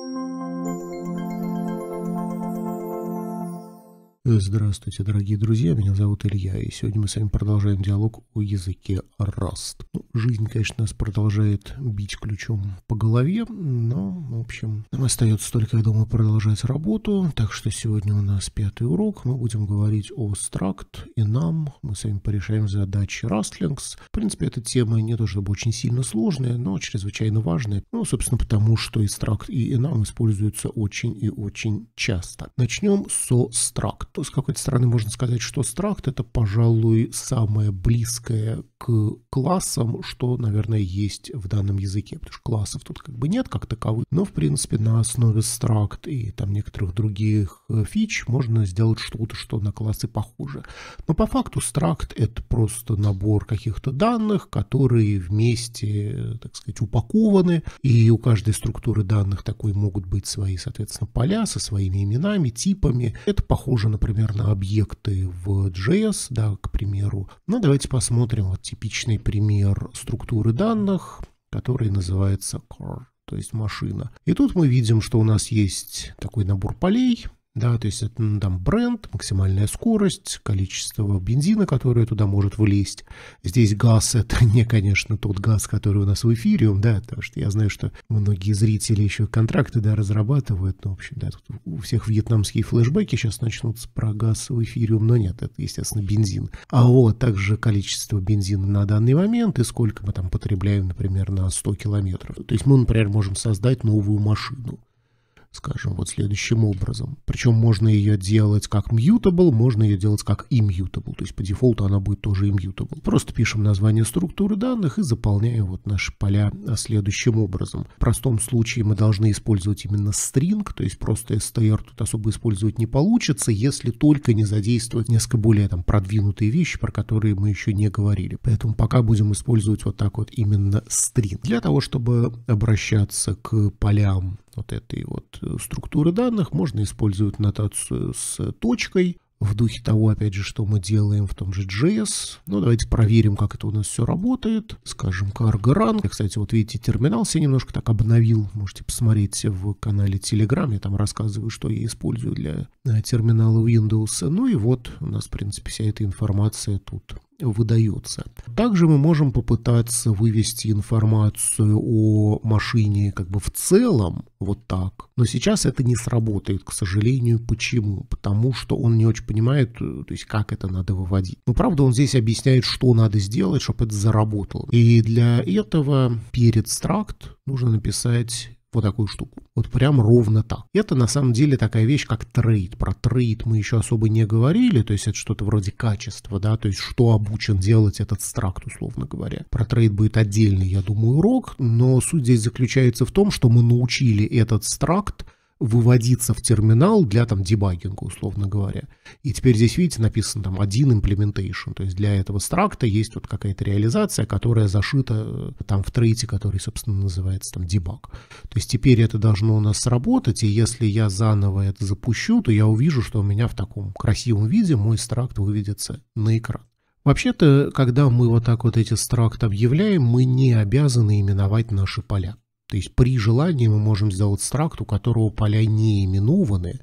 Música Здравствуйте, дорогие друзья, меня зовут Илья, и сегодня мы с вами продолжаем диалог о языке Rust. Ну, жизнь, конечно, нас продолжает бить ключом по голове, но, в общем, нам остается только, я думаю, продолжать работу, так что сегодня у нас пятый урок, мы будем говорить о стракт и нам, мы с вами порешаем задачи Rustlings. В принципе, эта тема не то чтобы очень сильно сложная, но чрезвычайно важная, ну, собственно, потому что и стракт, и нам используются очень и очень часто. Начнем со стракт с какой-то стороны можно сказать, что страхт это, пожалуй, самое близкое к классам, что, наверное, есть в данном языке, потому что классов тут как бы нет как таковых, но, в принципе, на основе стракт и там некоторых других э, фич можно сделать что-то, что на классы похоже. Но по факту стракт — это просто набор каких-то данных, которые вместе, так сказать, упакованы, и у каждой структуры данных такой могут быть свои, соответственно, поля со своими именами, типами. Это похоже, например, на объекты в JS, да, к примеру. Ну, давайте посмотрим вот типичный пример структуры данных, который называется core, то есть машина. И тут мы видим, что у нас есть такой набор полей, да, то есть это ну, там бренд, максимальная скорость, количество бензина, которое туда может влезть. Здесь газ – это не, конечно, тот газ, который у нас в эфириум, да, потому что я знаю, что многие зрители еще контракты, да, разрабатывают. Ну, в общем, да, тут у всех вьетнамские флешбеки сейчас начнутся про газ в эфириум, но нет, это, естественно, бензин. А вот также количество бензина на данный момент и сколько мы там потребляем, например, на 100 километров. То есть мы, например, можем создать новую машину скажем, вот следующим образом. Причем можно ее делать как mutable, можно ее делать как immutable, то есть по дефолту она будет тоже immutable. Просто пишем название структуры данных и заполняем вот наши поля а, следующим образом. В простом случае мы должны использовать именно string, то есть просто str тут особо использовать не получится, если только не задействовать несколько более там продвинутые вещи, про которые мы еще не говорили. Поэтому пока будем использовать вот так вот именно string. Для того, чтобы обращаться к полям вот этой вот э, структуры данных. Можно использовать нотацию с точкой в духе того, опять же, что мы делаем в том же JS. Ну, давайте проверим, как это у нас все работает. Скажем, cargo run. Я, кстати, вот видите, терминал себе немножко так обновил. Можете посмотреть в канале Telegram. Я там рассказываю, что я использую для э, терминала Windows. Ну и вот у нас, в принципе, вся эта информация тут выдается. Также мы можем попытаться вывести информацию о машине как бы в целом, вот так. Но сейчас это не сработает, к сожалению. Почему? Потому что он не очень понимает, э, то есть как это надо выводить. Но ну, правда, он здесь объясняет, что надо сделать, чтобы это заработало. И для этого перед стракт нужно написать вот такую штуку. Вот прям ровно так. Это на самом деле такая вещь, как трейд. Про трейд мы еще особо не говорили, то есть это что-то вроде качества, да, то есть что обучен делать этот стракт, условно говоря. Про трейд будет отдельный, я думаю, урок, но суть здесь заключается в том, что мы научили этот стракт выводиться в терминал для там дебагинга, условно говоря. И теперь здесь, видите, написано там один implementation, то есть для этого стракта есть вот какая-то реализация, которая зашита э, там в трейте, который, собственно, называется там дебаг. То есть теперь это должно у нас сработать, и если я заново это запущу, то я увижу, что у меня в таком красивом виде мой стракт выведется на экран. Вообще-то, когда мы вот так вот эти стракты объявляем, мы не обязаны именовать наши поля. То есть при желании мы можем сделать стракт, у которого поля не именованы.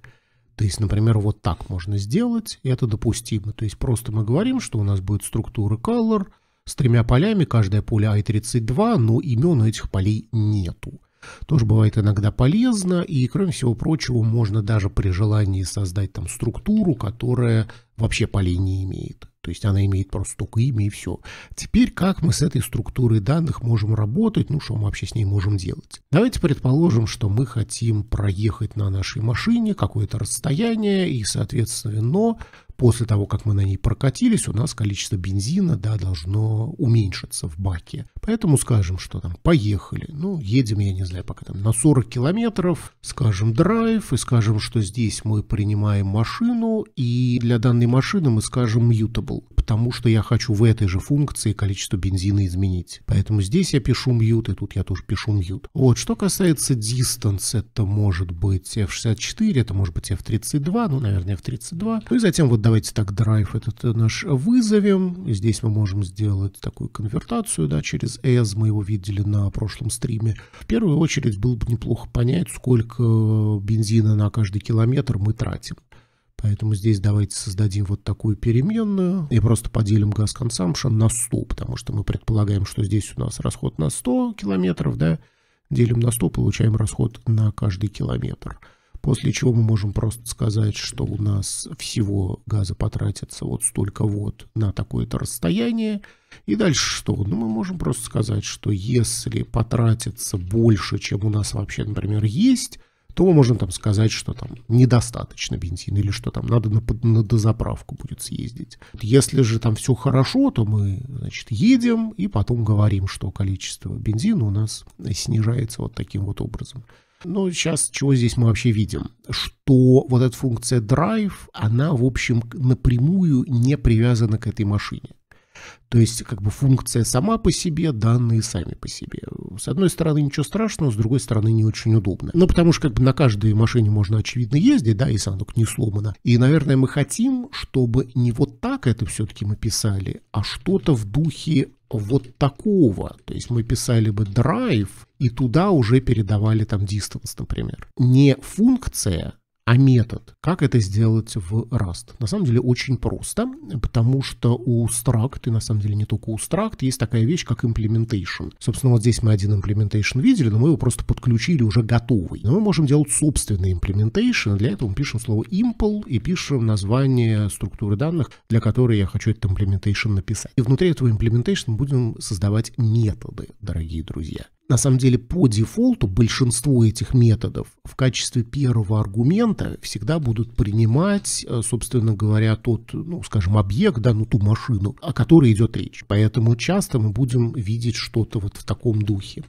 То есть, например, вот так можно сделать, и это допустимо. То есть просто мы говорим, что у нас будет структура color с тремя полями, каждое поле i32, но имен у этих полей нету. Тоже бывает иногда полезно, и, кроме всего прочего, можно даже при желании создать там структуру, которая вообще полей не имеет. То есть она имеет просто только имя и все. Теперь как мы с этой структурой данных можем работать, ну что мы вообще с ней можем делать? Давайте предположим, что мы хотим проехать на нашей машине какое-то расстояние и, соответственно, после того, как мы на ней прокатились, у нас количество бензина да, должно уменьшиться в баке. Поэтому скажем, что там поехали. Ну, едем, я не знаю, пока там на 40 километров, скажем драйв и скажем, что здесь мы принимаем машину и для данной машины мы скажем mutable, потому что я хочу в этой же функции количество бензина изменить. Поэтому здесь я пишу mute, и тут я тоже пишу mute. Вот, что касается distance, это может быть F64, это может быть F32, ну, наверное, F32. Ну и затем вот Давайте так драйв этот э, наш вызовем. Здесь мы можем сделать такую конвертацию да, через S. Мы его видели на прошлом стриме. В первую очередь было бы неплохо понять, сколько э, бензина на каждый километр мы тратим. Поэтому здесь давайте создадим вот такую переменную и просто поделим газ consumption на 100, потому что мы предполагаем, что здесь у нас расход на 100 километров, да, делим на 100, получаем расход на каждый километр. После чего мы можем просто сказать, что у нас всего газа потратится вот столько вот на такое-то расстояние. И дальше что? Ну, мы можем просто сказать, что если потратится больше, чем у нас вообще, например, есть, то мы можем там сказать, что там недостаточно бензина или что там надо на, на дозаправку будет съездить. Если же там все хорошо, то мы, значит, едем и потом говорим, что количество бензина у нас снижается вот таким вот образом. Но ну, сейчас чего здесь мы вообще видим? Что вот эта функция drive, она, в общем, напрямую не привязана к этой машине. То есть, как бы функция сама по себе, данные сами по себе. С одной стороны, ничего страшного, с другой стороны, не очень удобно. Ну, потому что, как бы, на каждой машине можно, очевидно, ездить, да, если она только не сломана. И, наверное, мы хотим, чтобы не вот так это все-таки мы писали, а что-то в духе вот такого. То есть мы писали бы драйв, и туда уже передавали там distance, например. Не функция, а метод, как это сделать в Rust? На самом деле очень просто, потому что у Struct, и на самом деле не только у Struct, есть такая вещь, как implementation. Собственно, вот здесь мы один implementation видели, но мы его просто подключили уже готовый. Но мы можем делать собственный implementation, для этого мы пишем слово impl и пишем название структуры данных, для которой я хочу этот implementation написать. И внутри этого implementation мы будем создавать методы, дорогие друзья. На самом деле, по дефолту большинство этих методов в качестве первого аргумента всегда будут принимать, э, собственно говоря, тот, ну, скажем, объект, да, ну, ту машину, о которой идет речь. Поэтому часто мы будем видеть что-то вот в таком духе.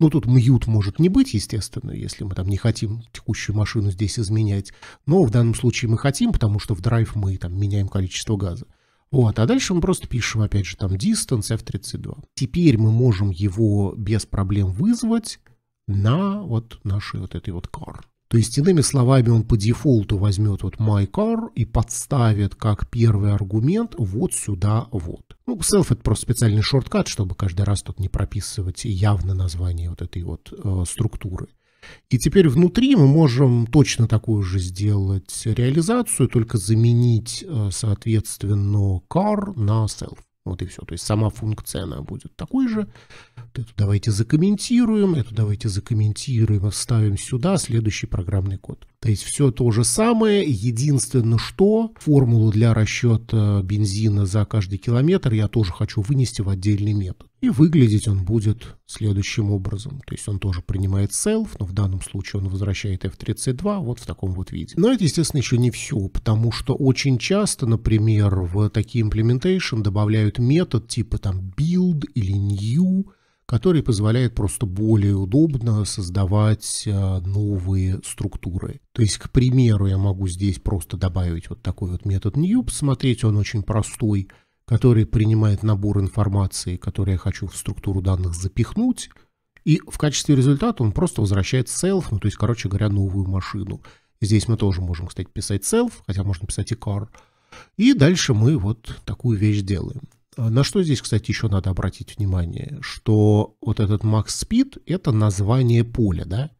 Ну, тут мьют может не быть, естественно, если мы там не хотим текущую машину здесь изменять. Но в данном случае мы хотим, потому что в драйв мы там меняем количество газа. Вот, а дальше мы просто пишем, опять же, там distance f32. Теперь мы можем его без проблем вызвать на вот нашей вот этой вот car. То есть, иными словами, он по дефолту возьмет вот myCar и подставит как первый аргумент вот сюда вот. Ну, self это просто специальный шорткат, чтобы каждый раз тут не прописывать явно название вот этой вот э, структуры. И теперь внутри мы можем точно такую же сделать реализацию, только заменить, э, соответственно, car на self. Вот и все. То есть сама функция, она будет такой же. Вот эту давайте закомментируем, эту давайте закомментируем, вставим сюда следующий программный код. То есть все то же самое, единственное что, формулу для расчета бензина за каждый километр я тоже хочу вынести в отдельный метод. И выглядеть он будет следующим образом. То есть он тоже принимает self, но в данном случае он возвращает F32 вот в таком вот виде. Но это, естественно, еще не все, потому что очень часто, например, в такие implementation добавляют метод типа там build или new, который позволяет просто более удобно создавать э, новые структуры. То есть, к примеру, я могу здесь просто добавить вот такой вот метод new, посмотреть, он очень простой, который принимает набор информации, который я хочу в структуру данных запихнуть, и в качестве результата он просто возвращает self, ну, то есть, короче говоря, новую машину. Здесь мы тоже можем, кстати, писать self, хотя можно писать и car. И дальше мы вот такую вещь делаем. А, на что здесь, кстати, еще надо обратить внимание, что вот этот max speed – это название поля, да?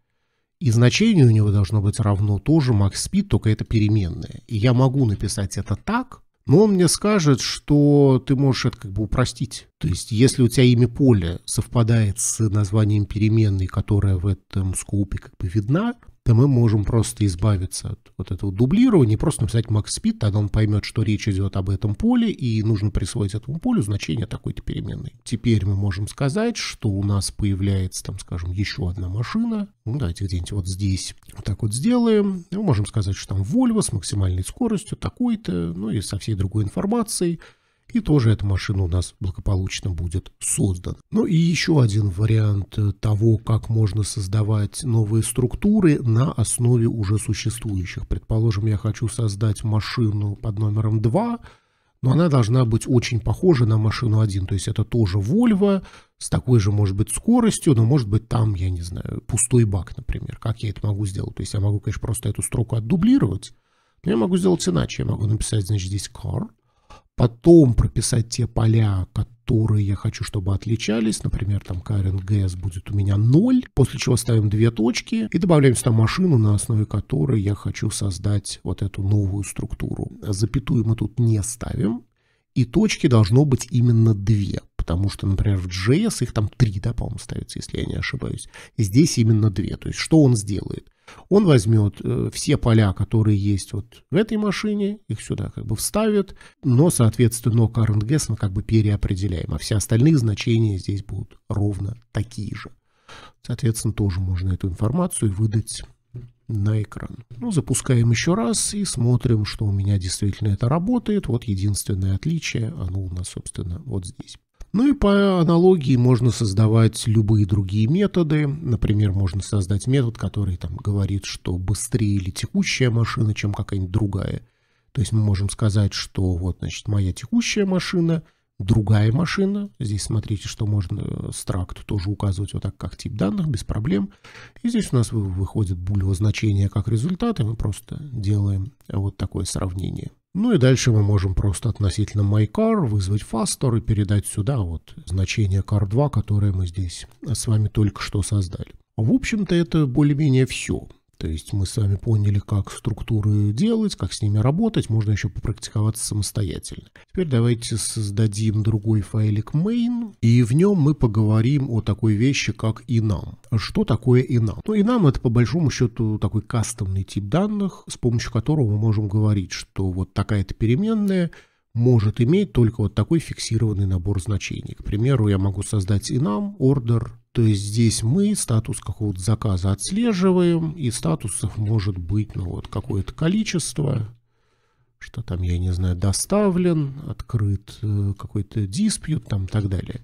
И значение у него должно быть равно тоже max speed, только это переменное. И я могу написать это так, но он мне скажет, что ты можешь это как бы упростить. То есть, если у тебя имя поля совпадает с названием переменной, которая в этом скоупе как бы видна, то мы можем просто избавиться от вот этого дублирования, просто написать max speed, тогда он поймет, что речь идет об этом поле, и нужно присвоить этому полю значение такой-то переменной. Теперь мы можем сказать, что у нас появляется, там, скажем, еще одна машина. Ну, давайте где-нибудь вот здесь вот так вот сделаем. Мы можем сказать, что там Volvo с максимальной скоростью такой-то, ну и со всей другой информацией. И тоже эта машина у нас благополучно будет создана. Ну и еще один вариант э, того, как можно создавать новые структуры на основе уже существующих. Предположим, я хочу создать машину под номером 2, но она должна быть очень похожа на машину 1. То есть это тоже Volvo с такой же, может быть, скоростью, но, может быть, там, я не знаю, пустой бак, например. Как я это могу сделать? То есть я могу, конечно, просто эту строку отдублировать, но я могу сделать иначе. Я могу написать, значит, здесь car – потом прописать те поля, которые я хочу, чтобы отличались. Например, там current gas будет у меня 0, после чего ставим две точки и добавляем сюда машину, на основе которой я хочу создать вот эту новую структуру. Запятую мы тут не ставим, и точки должно быть именно две потому что, например, в JS их там три, да, по-моему, ставится, если я не ошибаюсь. Здесь именно две. То есть что он сделает? Он возьмет э, все поля, которые есть вот в этой машине, их сюда как бы вставит, но, соответственно, current guess он как бы переопределяем, а все остальные значения здесь будут ровно такие же. Соответственно, тоже можно эту информацию выдать на экран. Ну, запускаем еще раз и смотрим, что у меня действительно это работает. Вот единственное отличие, оно у нас, собственно, вот здесь. Ну и по аналогии можно создавать любые другие методы. Например, можно создать метод, который там говорит, что быстрее или текущая машина, чем какая-нибудь другая. То есть мы можем сказать, что вот, значит, моя текущая машина, другая машина. Здесь смотрите, что можно э, стракту тоже указывать вот так как тип данных, без проблем. И здесь у нас выходит булево значение как результат, и мы просто делаем вот такое сравнение. Ну и дальше мы можем просто относительно myCar вызвать faster и передать сюда вот значение car2, которое мы здесь с вами только что создали. В общем-то, это более-менее все. То есть мы с вами поняли, как структуры делать, как с ними работать, можно еще попрактиковаться самостоятельно. Теперь давайте создадим другой файлик main, и в нем мы поговорим о такой вещи, как enum. Что такое enum? Ну, enum это по большому счету такой кастомный тип данных, с помощью которого мы можем говорить, что вот такая-то переменная может иметь только вот такой фиксированный набор значений. К примеру, я могу создать enum order то есть здесь мы статус какого-то заказа отслеживаем, и статусов может быть ну, вот какое-то количество, что там, я не знаю, доставлен, открыт э, какой-то диспьют там и так далее.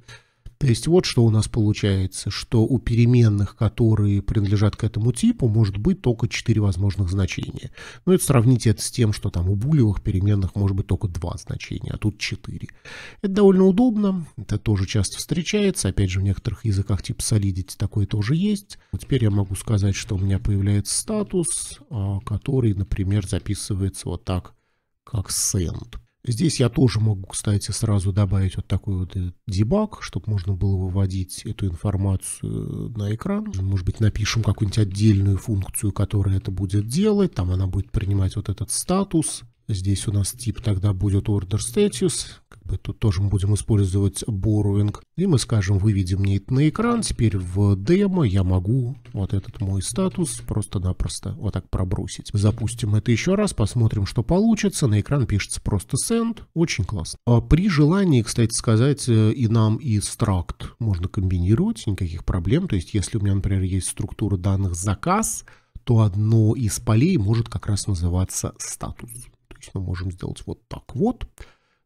То есть вот что у нас получается, что у переменных, которые принадлежат к этому типу, может быть только 4 возможных значения. Но ну, это сравните это с тем, что там у булевых переменных может быть только 2 значения, а тут 4. Это довольно удобно, это тоже часто встречается. Опять же, в некоторых языках типа Solidity такое тоже есть. Вот теперь я могу сказать, что у меня появляется статус, а, который, например, записывается вот так, как send. Здесь я тоже могу, кстати, сразу добавить вот такой вот дебаг, чтобы можно было выводить эту информацию на экран. Может быть, напишем какую-нибудь отдельную функцию, которая это будет делать. Там она будет принимать вот этот статус. Здесь у нас тип тогда будет order status тут тоже мы будем использовать borrowing. И мы скажем, выведи мне это на экран. Теперь в демо я могу вот этот мой статус просто-напросто вот так пробросить. Запустим это еще раз, посмотрим, что получится. На экран пишется просто send. Очень классно. А при желании, кстати сказать, э, и нам, и struct можно комбинировать, никаких проблем. То есть, если у меня, например, есть структура данных заказ, то одно из полей может как раз называться статус. То есть мы можем сделать вот так вот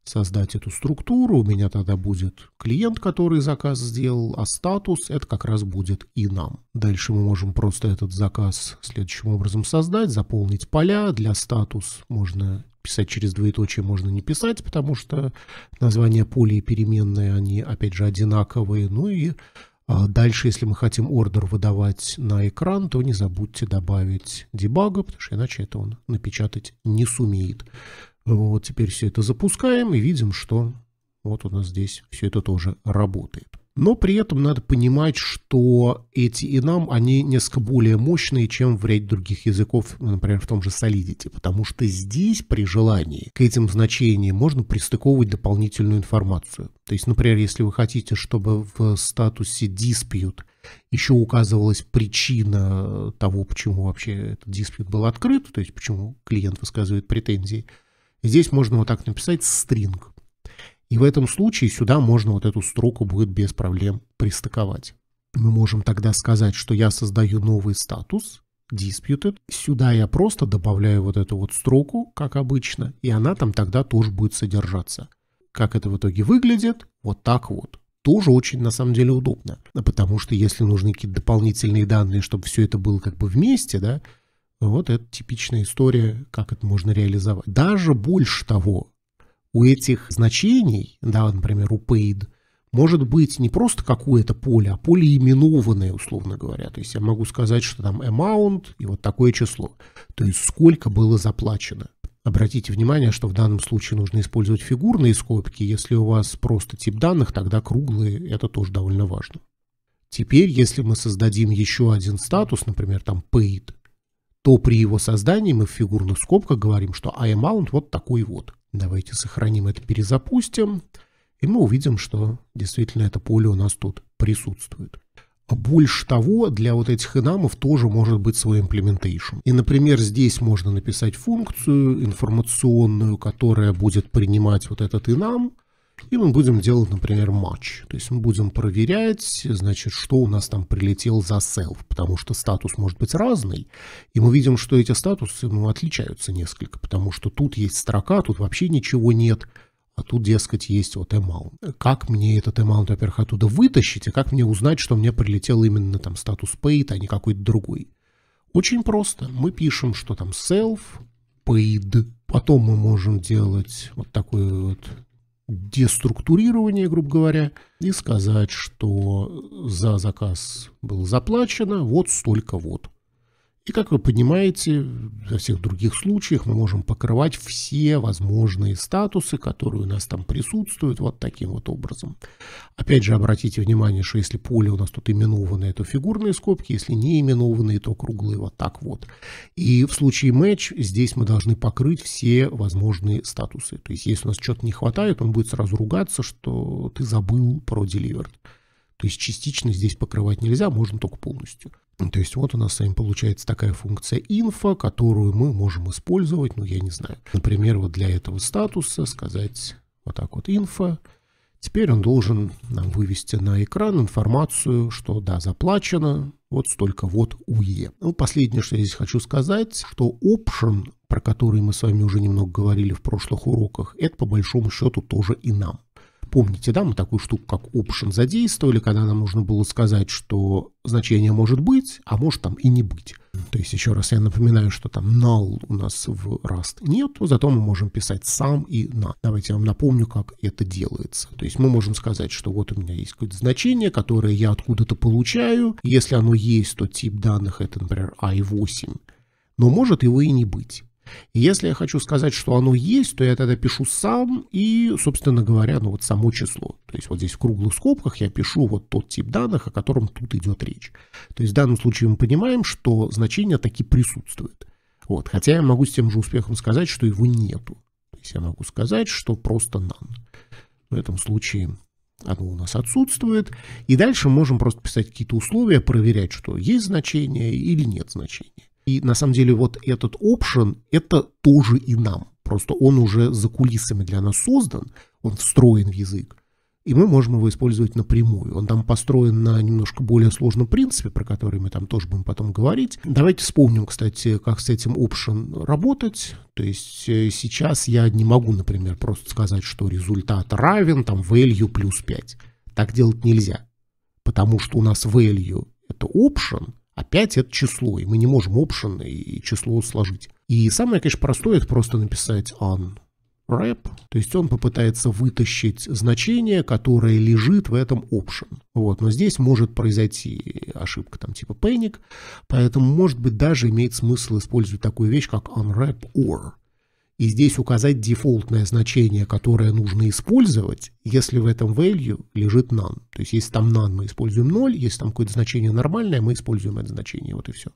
создать эту структуру. У меня тогда будет клиент, который заказ сделал, а статус это как раз будет и нам. Дальше мы можем просто этот заказ следующим образом создать, заполнить поля. Для статус можно писать через двоеточие, можно не писать, потому что названия полей и переменные, они опять же одинаковые. Ну и а, Дальше, если мы хотим ордер выдавать на экран, то не забудьте добавить дебага, потому что иначе это он напечатать не сумеет. Вот теперь все это запускаем и видим, что вот у нас здесь все это тоже работает. Но при этом надо понимать, что эти инам, они несколько более мощные, чем в ряде других языков, ну, например, в том же Solidity, потому что здесь при желании к этим значениям можно пристыковывать дополнительную информацию. То есть, например, если вы хотите, чтобы в статусе dispute еще указывалась причина того, почему вообще этот диспут был открыт, то есть почему клиент высказывает претензии – Здесь можно вот так написать string. И в этом случае сюда можно вот эту строку будет без проблем пристыковать. Мы можем тогда сказать, что я создаю новый статус disputed. Сюда я просто добавляю вот эту вот строку, как обычно, и она там тогда тоже будет содержаться. Как это в итоге выглядит? Вот так вот. Тоже очень на самом деле удобно, потому что если нужны какие-то дополнительные данные, чтобы все это было как бы вместе, да, вот это типичная история, как это можно реализовать. Даже больше того, у этих значений, да, например, у paid, может быть не просто какое-то поле, а поле именованное, условно говоря. То есть я могу сказать, что там amount и вот такое число. То есть сколько было заплачено. Обратите внимание, что в данном случае нужно использовать фигурные скобки. Если у вас просто тип данных, тогда круглые. Это тоже довольно важно. Теперь, если мы создадим еще один статус, например, там paid, то при его создании мы в фигурных скобках говорим, что iAmount вот такой вот. Давайте сохраним это, перезапустим, и мы увидим, что действительно это поле у нас тут присутствует. А больше того, для вот этих инамов тоже может быть свой implementation. И, например, здесь можно написать функцию информационную, которая будет принимать вот этот инам, и мы будем делать, например, матч. То есть мы будем проверять, значит, что у нас там прилетел за self, потому что статус может быть разный. И мы видим, что эти статусы ну, отличаются несколько, потому что тут есть строка, тут вообще ничего нет, а тут, дескать, есть вот amount. Как мне этот amount, во-первых, оттуда вытащить, и а как мне узнать, что мне прилетел именно там статус paid, а не какой-то другой? Очень просто. Мы пишем, что там self, paid. Потом мы можем делать вот такой вот деструктурирование, грубо говоря, и сказать, что за заказ было заплачено вот столько вот. И как вы понимаете, во всех других случаях мы можем покрывать все возможные статусы, которые у нас там присутствуют, вот таким вот образом. Опять же, обратите внимание, что если поле у нас тут именованное, то фигурные скобки, если не именованные, то круглые, вот так вот. И в случае match здесь мы должны покрыть все возможные статусы. То есть, если у нас что-то не хватает, он будет сразу ругаться, что ты забыл про delivered. То есть частично здесь покрывать нельзя, можно только полностью. То есть вот у нас с вами получается такая функция info, которую мы можем использовать, ну я не знаю. Например, вот для этого статуса сказать вот так вот info. Теперь он должен нам вывести на экран информацию, что да, заплачено, вот столько вот УЕ. Ну, последнее, что я здесь хочу сказать, что option, про который мы с вами уже немного говорили в прошлых уроках, это по большому счету тоже и нам. Помните, да, мы такую штуку, как option, задействовали, когда нам нужно было сказать, что значение может быть, а может там и не быть. То есть, еще раз я напоминаю, что там null у нас в Rust нет, зато мы можем писать сам и на. Давайте я вам напомню, как это делается. То есть, мы можем сказать, что вот у меня есть какое-то значение, которое я откуда-то получаю. Если оно есть, то тип данных это, например, i8, но может его и не быть. Если я хочу сказать, что оно есть, то я тогда пишу сам и, собственно говоря, ну вот само число. То есть вот здесь в круглых скобках я пишу вот тот тип данных, о котором тут идет речь. То есть в данном случае мы понимаем, что значение таки присутствует. Вот. Хотя я могу с тем же успехом сказать, что его нету. То есть я могу сказать, что просто none. В этом случае оно у нас отсутствует. И дальше можем просто писать какие-то условия, проверять, что есть значение или нет значения. И на самом деле вот этот option – это тоже и нам. Просто он уже за кулисами для нас создан, он встроен в язык, и мы можем его использовать напрямую. Он там построен на немножко более сложном принципе, про который мы там тоже будем потом говорить. Давайте вспомним, кстати, как с этим option работать. То есть э, сейчас я не могу, например, просто сказать, что результат равен там value плюс 5. Так делать нельзя, потому что у нас value – это option – Опять это число, и мы не можем option и число сложить. И самое, конечно, простое, это просто написать an wrap, то есть он попытается вытащить значение, которое лежит в этом option. Вот, но здесь может произойти ошибка там типа panic, поэтому, может быть, даже имеет смысл использовать такую вещь, как unwrap or и здесь указать дефолтное значение, которое нужно использовать, если в этом value лежит none. То есть если там none, мы используем 0, если там какое-то значение нормальное, мы используем это значение, вот и все.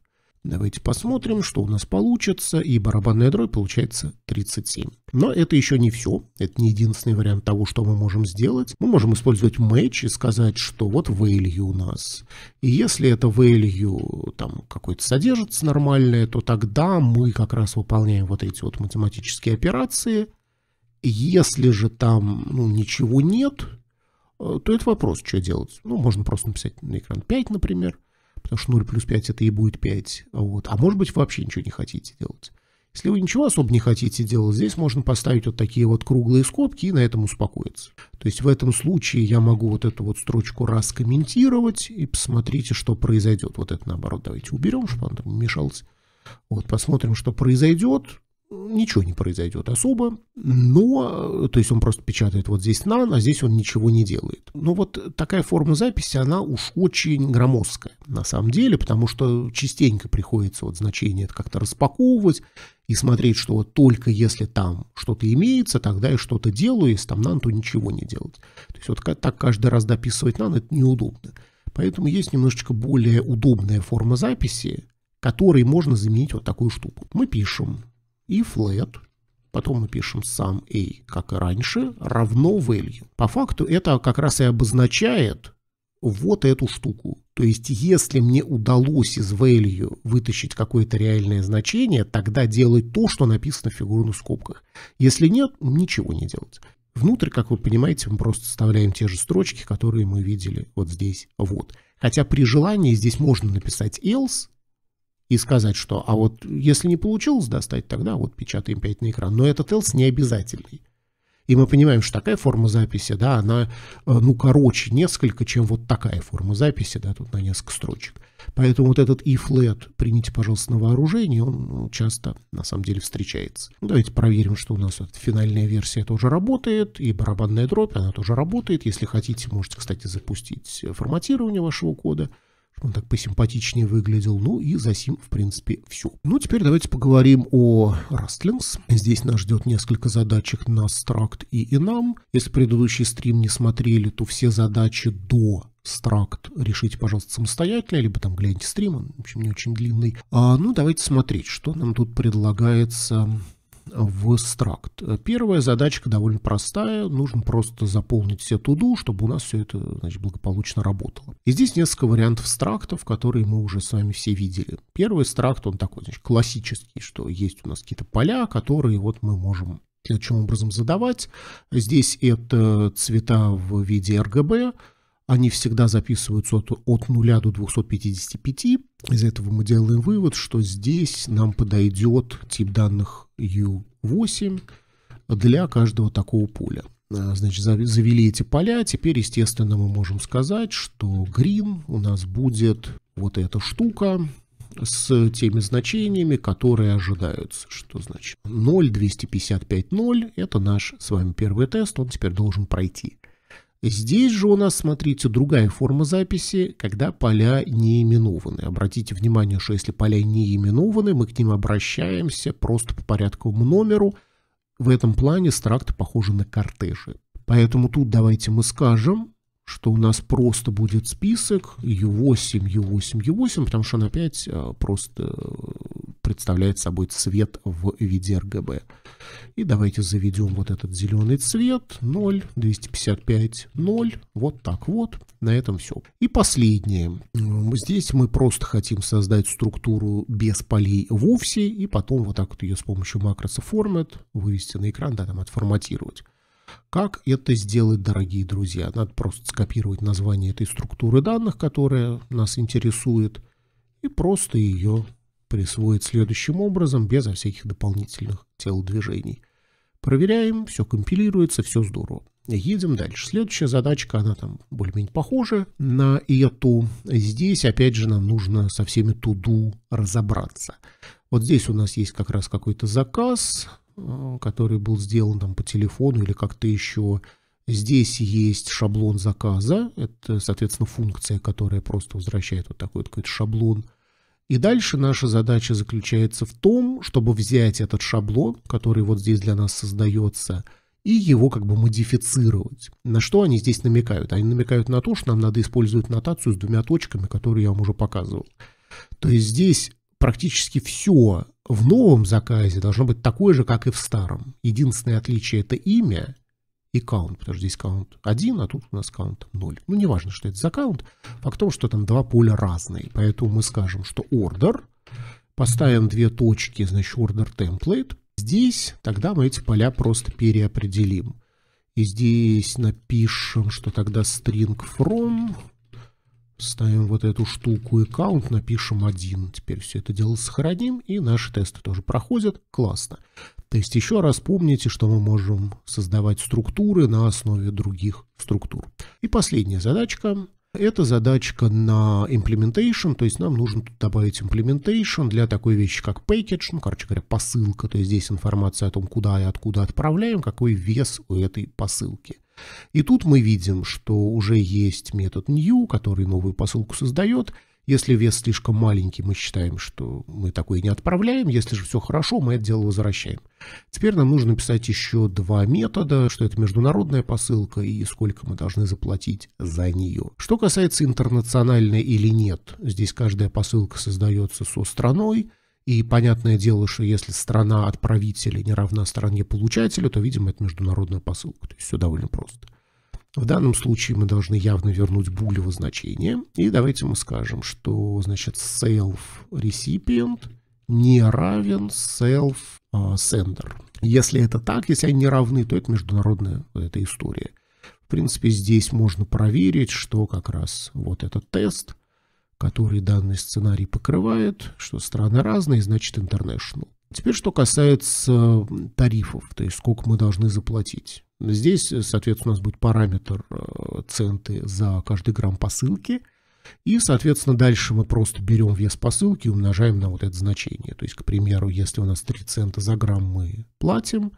Давайте посмотрим, что у нас получится, и барабанная дробь получается 37. Но это еще не все, это не единственный вариант того, что мы можем сделать. Мы можем использовать match и сказать, что вот value у нас. И если это value там какой-то содержится нормальное, то тогда мы как раз выполняем вот эти вот математические операции. Если же там ну, ничего нет, э, то это вопрос, что делать. Ну, можно просто написать на экран 5, например потому что 0 плюс 5 это и будет 5. Вот. А может быть вообще ничего не хотите делать. Если вы ничего особо не хотите делать, здесь можно поставить вот такие вот круглые скобки и на этом успокоиться. То есть в этом случае я могу вот эту вот строчку раскомментировать и посмотрите, что произойдет. Вот это наоборот давайте уберем, чтобы она там не мешалась. Вот, посмотрим, что произойдет ничего не произойдет особо, но, то есть он просто печатает вот здесь нан, а здесь он ничего не делает. Но ну вот такая форма записи, она уж очень громоздкая на самом деле, потому что частенько приходится вот значение это как-то распаковывать и смотреть, что вот только если там что-то имеется, тогда я что-то делаю, если там нан, то ничего не делать. То есть вот так каждый раз дописывать нан, это неудобно. Поэтому есть немножечко более удобная форма записи, которой можно заменить вот такую штуку. Мы пишем и flat, потом мы пишем сам a, как и раньше, равно value. По факту это как раз и обозначает вот эту штуку. То есть, если мне удалось из value вытащить какое-то реальное значение, тогда делать то, что написано в фигурных скобках. Если нет, ничего не делать. Внутрь, как вы понимаете, мы просто вставляем те же строчки, которые мы видели вот здесь. Вот. Хотя при желании здесь можно написать else, и сказать, что а вот если не получилось достать, тогда вот печатаем 5 на экран. Но этот else не обязательный. И мы понимаем, что такая форма записи, да, она, э, ну, короче несколько, чем вот такая форма записи, да, тут на несколько строчек. Поэтому вот этот if-let примите, пожалуйста, на вооружение, он ну, часто, на самом деле, встречается. Ну, давайте проверим, что у нас вот финальная версия тоже работает, и барабанная дробь, она тоже работает. Если хотите, можете, кстати, запустить форматирование вашего кода чтобы он так посимпатичнее выглядел. Ну и за сим, в принципе, все. Ну, теперь давайте поговорим о Растлингс. Здесь нас ждет несколько задачек на Стракт и Инам. Если предыдущий стрим не смотрели, то все задачи до стракт решите, пожалуйста, самостоятельно, либо там гляньте стрим, он, в общем, не очень длинный. А, ну, давайте смотреть, что нам тут предлагается в Struct. Первая задачка довольно простая. Нужно просто заполнить все туду, чтобы у нас все это значит, благополучно работало. И здесь несколько вариантов страктов, которые мы уже с вами все видели. Первый стракт, он такой значит, классический, что есть у нас какие-то поля, которые вот мы можем следующим образом задавать. Здесь это цвета в виде RGB, они всегда записываются от, от 0 до 255. Из этого мы делаем вывод, что здесь нам подойдет тип данных U8 для каждого такого поля. А, значит, завели эти поля. Теперь, естественно, мы можем сказать, что green у нас будет вот эта штука с теми значениями, которые ожидаются. Что значит? 0, 255, 0. Это наш с вами первый тест. Он теперь должен пройти. Здесь же у нас, смотрите, другая форма записи, когда поля не именованы. Обратите внимание, что если поля не именованы, мы к ним обращаемся просто по порядковому номеру. В этом плане стракты похожи на кортежи. Поэтому тут давайте мы скажем, что у нас просто будет список U8, U8, U8, потому что он опять а, просто э, представляет собой цвет в виде RGB. И давайте заведем вот этот зеленый цвет, 0, 255, 0, вот так вот, на этом все. И последнее. Здесь мы просто хотим создать структуру без полей вовсе, и потом вот так вот ее с помощью макроса Format вывести на экран, да, там отформатировать. Как это сделать, дорогие друзья? Надо просто скопировать название этой структуры данных, которая нас интересует, и просто ее присвоит следующим образом, безо всяких дополнительных телодвижений. Проверяем, все компилируется, все здорово. Едем дальше. Следующая задачка, она там более-менее похожа на эту. Здесь, опять же, нам нужно со всеми туду разобраться. Вот здесь у нас есть как раз какой-то заказ, э, который был сделан там по телефону или как-то еще. Здесь есть шаблон заказа. Это, соответственно, функция, которая просто возвращает вот такой вот какой-то шаблон. И дальше наша задача заключается в том, чтобы взять этот шаблон, который вот здесь для нас создается, и его как бы модифицировать. На что они здесь намекают? Они намекают на то, что нам надо использовать нотацию с двумя точками, которую я вам уже показывал. То есть здесь практически все в новом заказе должно быть такое же, как и в старом. Единственное отличие – это имя, и count, потому что здесь count 1, а тут у нас count 0. Ну, не важно, что это за count, факт в том, что там два поля разные, поэтому мы скажем, что order, поставим две точки, значит, order template, здесь тогда мы эти поля просто переопределим. И здесь напишем, что тогда string from ставим вот эту штуку аккаунт напишем один Теперь все это дело сохраним, и наши тесты тоже проходят. Классно. То есть еще раз помните, что мы можем создавать структуры на основе других структур. И последняя задачка. Это задачка на implementation, то есть нам нужно тут добавить implementation для такой вещи, как package, ну, короче говоря, посылка, то есть здесь информация о том, куда и откуда отправляем, какой вес у этой посылки. И тут мы видим, что уже есть метод new, который новую посылку создает. Если вес слишком маленький, мы считаем, что мы такое не отправляем. Если же все хорошо, мы это дело возвращаем. Теперь нам нужно написать еще два метода, что это международная посылка и сколько мы должны заплатить за нее. Что касается интернациональной или нет, здесь каждая посылка создается со страной, и понятное дело, что если страна отправителя не равна стране получателя, то, видимо, это международная посылка. То есть все довольно просто. В данном случае мы должны явно вернуть булево значение. И давайте мы скажем, что значит self-recipient не равен self-sender. Если это так, если они не равны, то это международная эта история. В принципе, здесь можно проверить, что как раз вот этот тест – который данный сценарий покрывает, что страны разные, значит international. Теперь, что касается тарифов, то есть сколько мы должны заплатить. Здесь, э, соответственно, у нас будет параметр э, центы за каждый грамм посылки. И, соответственно, дальше мы просто берем вес посылки и умножаем на вот это значение. То есть, к примеру, если у нас 3 цента за грамм мы платим,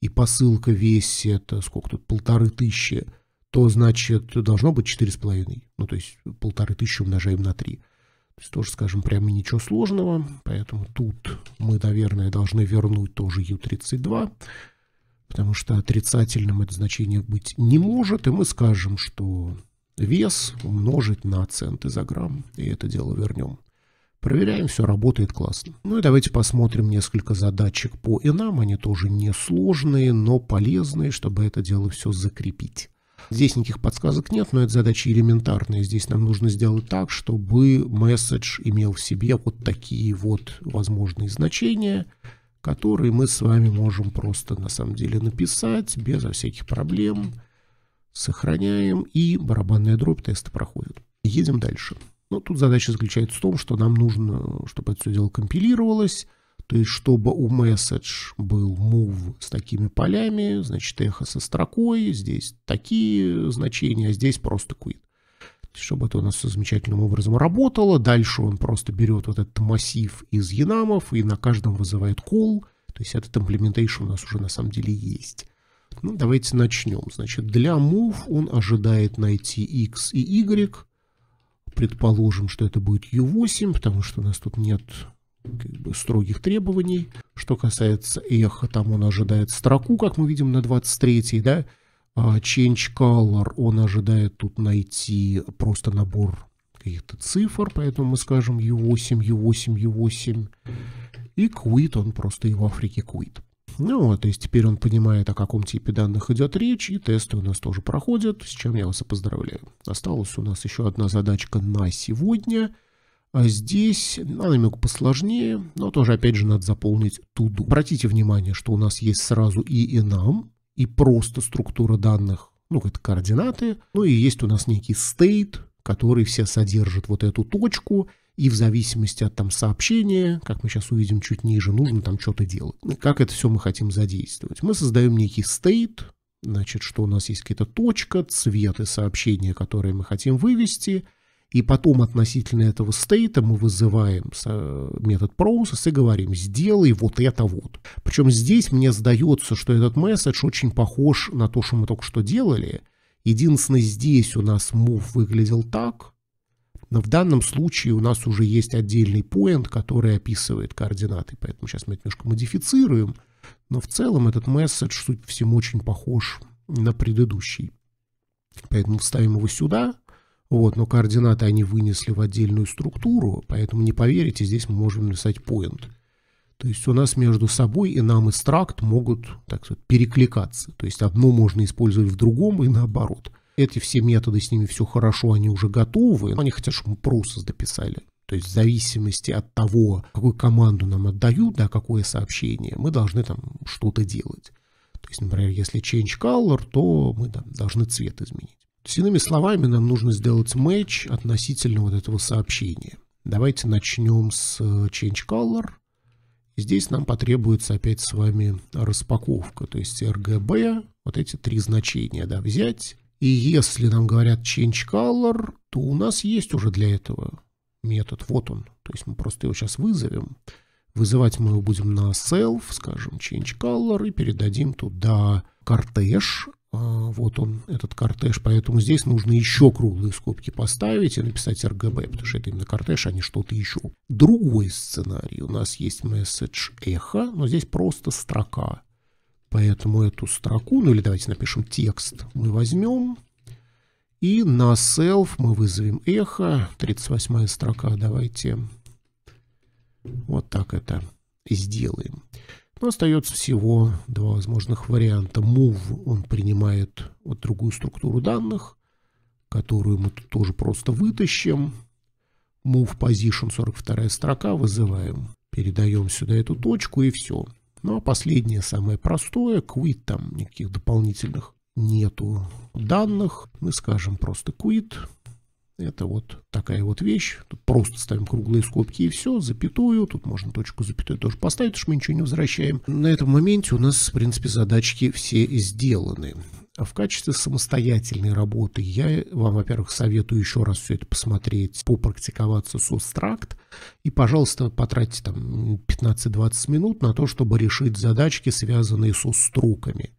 и посылка весит, э, сколько тут, полторы тысячи, то, значит, должно быть 4,5. Ну, то есть полторы тысячи умножаем на 3. То есть тоже, скажем, прямо ничего сложного. Поэтому тут мы, наверное, должны вернуть тоже U32, потому что отрицательным это значение быть не может. И мы скажем, что вес умножить на центы за грамм, и это дело вернем. Проверяем, все работает классно. Ну и давайте посмотрим несколько задачек по инам. Они тоже несложные, но полезные, чтобы это дело все закрепить. Здесь никаких подсказок нет, но это задача элементарная. Здесь нам нужно сделать так, чтобы месседж имел в себе вот такие вот возможные значения, которые мы с вами можем просто на самом деле написать безо всяких проблем. Сохраняем, и барабанная дробь теста проходит. Едем дальше. Но ну, тут задача заключается в том, что нам нужно, чтобы это все дело компилировалось, то есть, чтобы у message был move с такими полями, значит, эхо со строкой, здесь такие значения, а здесь просто quit. Чтобы это у нас все замечательным образом работало. Дальше он просто берет вот этот массив из енамов и на каждом вызывает call. То есть этот implementation у нас уже на самом деле есть. Ну, давайте начнем. Значит, для move он ожидает найти x и y. Предположим, что это будет u8, потому что у нас тут нет как бы, строгих требований. Что касается эхо, там он ожидает строку, как мы видим, на 23-й, да. А Change Color он ожидает тут найти просто набор каких-то цифр, поэтому мы скажем U8, U8, U8. И Quit, он просто и в Африке Quit. Ну вот, то есть теперь он понимает, о каком типе данных идет речь, и тесты у нас тоже проходят, с чем я вас и поздравляю. Осталась у нас еще одна задачка на сегодня – а здесь она немного посложнее, но тоже, опять же, надо заполнить туду. Обратите внимание, что у нас есть сразу и enum, и просто структура данных, ну, это координаты. Ну и есть у нас некий state, который все содержит вот эту точку, и в зависимости от там сообщения, как мы сейчас увидим чуть ниже, нужно там что-то делать. Как это все мы хотим задействовать? Мы создаем некий state, значит, что у нас есть какая-то точка, цвет и сообщение, которые мы хотим вывести – и потом относительно этого стейта мы вызываем э, метод process и говорим, сделай вот это вот. Причем здесь мне сдается, что этот месседж очень похож на то, что мы только что делали. Единственное, здесь у нас move выглядел так, но в данном случае у нас уже есть отдельный point, который описывает координаты, поэтому сейчас мы это немножко модифицируем. Но в целом этот месседж, суть всему, очень похож на предыдущий. Поэтому вставим его сюда. Вот, но координаты они вынесли в отдельную структуру, поэтому не поверите, здесь мы можем написать point. То есть у нас между собой и нам экстракт могут, так сказать, перекликаться. То есть одно можно использовать в другом и наоборот. Эти все методы, с ними все хорошо, они уже готовы. но Они хотят, чтобы мы process дописали. То есть в зависимости от того, какую команду нам отдают, да, какое сообщение, мы должны там что-то делать. То есть, например, если change color, то мы да, должны цвет изменить. То иными словами, нам нужно сделать match относительно вот этого сообщения. Давайте начнем с э, change color. Здесь нам потребуется опять с вами распаковка, то есть RGB, вот эти три значения, да, взять. И если нам говорят change color, то у нас есть уже для этого метод, вот он. То есть мы просто его сейчас вызовем. Вызывать мы его будем на self, скажем, change color, и передадим туда кортеж а, вот он, этот кортеж, поэтому здесь нужно еще круглые скобки поставить и написать RGB, потому что это именно кортеж, а не что-то еще. Другой сценарий. У нас есть message эхо, но здесь просто строка. Поэтому эту строку, ну или давайте напишем текст, мы возьмем. И на self мы вызовем эхо. 38 строка, давайте вот так это сделаем. Но ну, остается всего два возможных варианта. Move он принимает вот другую структуру данных, которую мы тут тоже просто вытащим. Move Position 42 строка вызываем. Передаем сюда эту точку и все. Ну а последнее, самое простое, quit там никаких дополнительных нету данных. Мы скажем просто quit. Это вот такая вот вещь. Тут просто ставим круглые скобки и все, запятую. Тут можно точку запятой тоже поставить, потому что мы ничего не возвращаем. На этом моменте у нас, в принципе, задачки все сделаны. А в качестве самостоятельной работы я вам, во-первых, советую еще раз все это посмотреть, попрактиковаться с Устракт. И, пожалуйста, потратьте там 15-20 минут на то, чтобы решить задачки, связанные с уструками.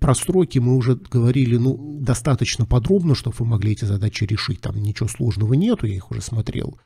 Про сроки мы уже говорили ну, достаточно подробно, чтобы вы могли эти задачи решить. Там ничего сложного нету, я их уже смотрел.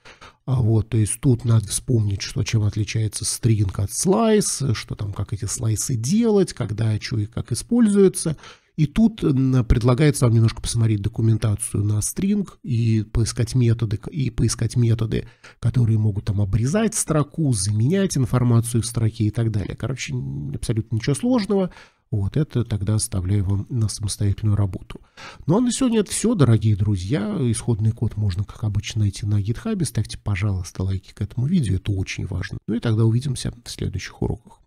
А вот, то есть тут надо вспомнить, что чем отличается стринг от слайс, что там, как эти слайсы делать, когда, что и как используется. И тут предлагается вам немножко посмотреть документацию на стринг и поискать методы, и поискать методы, которые могут там обрезать строку, заменять информацию в строке и так далее. Короче, абсолютно ничего сложного. Вот это тогда оставляю вам на самостоятельную работу. Ну а на сегодня это все, дорогие друзья. Исходный код можно, как обычно, найти на гитхабе. Ставьте, пожалуйста, лайки к этому видео, это очень важно. Ну и тогда увидимся в следующих уроках.